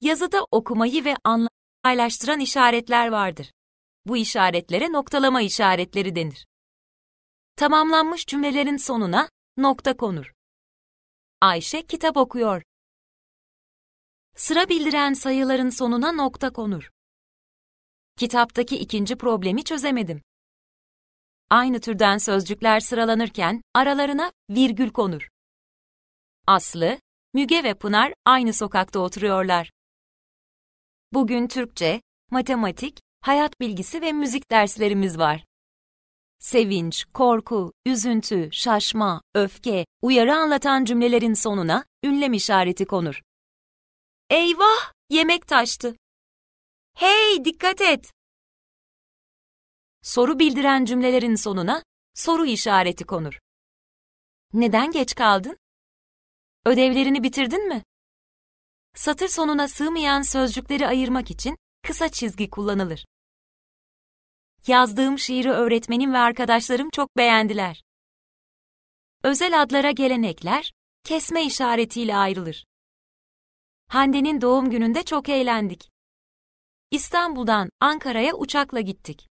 Yazıda okumayı ve anlamayı paylaştıran işaretler vardır. Bu işaretlere noktalama işaretleri denir. Tamamlanmış cümlelerin sonuna nokta konur. Ayşe kitap okuyor. Sıra bildiren sayıların sonuna nokta konur. Kitaptaki ikinci problemi çözemedim. Aynı türden sözcükler sıralanırken aralarına virgül konur. Aslı, Müge ve Pınar aynı sokakta oturuyorlar. Bugün Türkçe, matematik, hayat bilgisi ve müzik derslerimiz var. Sevinç, korku, üzüntü, şaşma, öfke, uyarı anlatan cümlelerin sonuna ünlem işareti konur. Eyvah, yemek taştı. Hey, dikkat et. Soru bildiren cümlelerin sonuna soru işareti konur. Neden geç kaldın? Ödevlerini bitirdin mi? satır sonuna sığmayan sözcükleri ayırmak için kısa çizgi kullanılır. Yazdığım şiiri öğretmenim ve arkadaşlarım çok beğendiler. Özel adlara gelenekler ekler kesme işaretiyle ayrılır. Hande'nin doğum gününde çok eğlendik. İstanbul'dan Ankara'ya uçakla gittik.